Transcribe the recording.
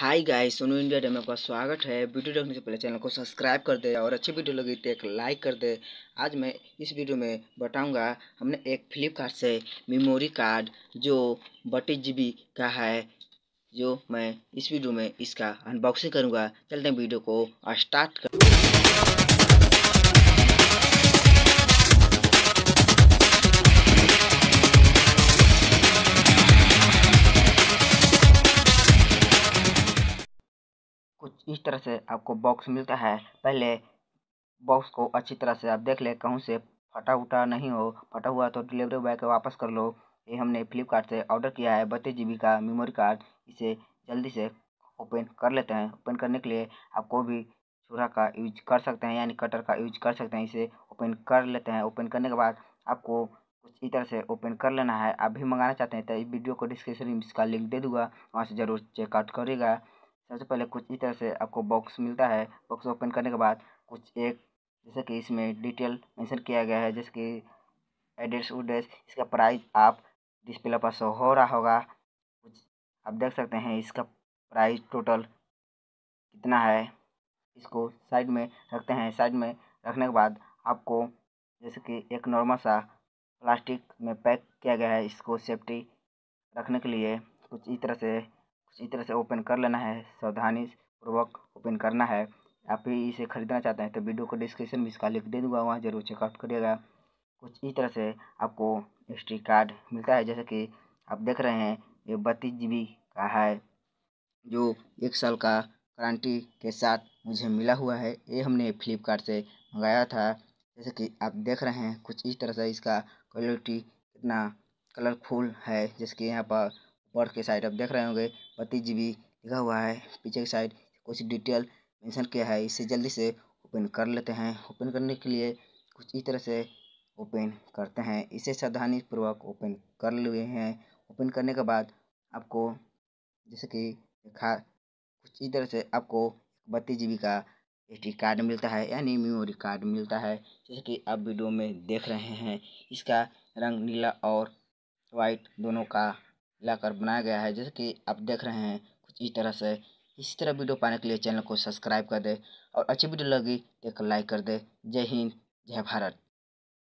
हाय guys Sonu India day में आपका स्वागत है वीडियो देखने से पहले चैनल को सब्सक्राइब कर दे और अच्छी वीडियो लगी तो एक लाइक कर दे आज मैं इस वीडियो में बताऊंगा हमने एक फ्लिपकार्ट से मेमोरी कार्ड जो बटीस जी का है जो मैं इस वीडियो में इसका अनबॉक्सिंग करूँगा चलते हैं वीडियो को स्टार्ट कर इस तरह से आपको बॉक्स मिलता है पहले बॉक्स को अच्छी तरह से आप देख ले कहूँ से फटा उटा नहीं हो फटा हुआ तो डिलीवरी बॉय को वापस कर लो ये हमने फ्लिपकार्ट से ऑर्डर किया है बत्तीस जी का मेमोरी कार्ड इसे जल्दी से ओपन कर लेते हैं ओपन करने के लिए आप कोई भी छुरा का यूज कर सकते हैं यानी कटर का यूज कर सकते हैं इसे ओपन कर लेते हैं ओपन करने के बाद आपको कुछ इस तरह से ओपन कर लेना है आप भी मंगाना चाहते हैं तो इस वीडियो को डिस्क्रिप्शन में इसका लिंक दे दूंगा वहाँ से ज़रूर चेकआउट करिएगा सबसे पहले कुछ इस तरह से आपको बॉक्स मिलता है बॉक्स ओपन करने के बाद कुछ एक जैसे कि इसमें डिटेल मेंशन किया गया है जैसे कि एड्रेस उड्रेस इसका प्राइस आप डिस्प्ले पर शो हो रहा होगा कुछ आप देख सकते हैं इसका प्राइस टोटल कितना है इसको साइड में रखते हैं साइड में रखने के बाद आपको जैसे कि एक नॉर्मल सा प्लास्टिक में पैक किया गया है इसको सेफ्टी रखने के लिए कुछ इस तरह से कुछ इस तरह से ओपन कर लेना है सावधानी पूर्वक ओपन करना है आप ही इसे ख़रीदना चाहते हैं तो वीडियो को डिस्क्रिप्शन में इसका लिंक दे दूंगा वहाँ जरूर चेकआउट करिएगा कुछ इस तरह से आपको एस कार्ड मिलता है जैसे कि आप देख रहे हैं ये बत्तीस जी का है जो एक साल का गारंटी के साथ मुझे मिला हुआ है ये हमने फ्लिपकार्ट से मंगाया था जैसे कि आप देख रहे हैं कुछ इस तरह से इसका क्वालिटी कितना कलरफुल है जैसे कि यहाँ पर ऊपर के साइड आप देख रहे होंगे बत्तीस बी लिखा हुआ है पीछे की साइड कुछ डिटेल मेंशन किया है इसे जल्दी से ओपन कर लेते हैं ओपन करने के लिए कुछ इस तरह से ओपन करते हैं इसे सावधानी पूर्वक ओपन कर लिए हैं ओपन करने के बाद आपको जैसे कि दिखा कुछ इस तरह से आपको बत्तीस जी का एस डी कार्ड मिलता है यानी मेमोरी कार्ड मिलता है जैसे कि आप वीडियो में देख रहे हैं इसका रंग नीला और वाइट दोनों का लाकर बनाया गया है जैसे कि आप देख रहे हैं कुछ इस तरह से इसी तरह वीडियो पाने के लिए चैनल को सब्सक्राइब कर दे और अच्छी वीडियो लगी तो एक लाइक कर दे जय हिंद जय भारत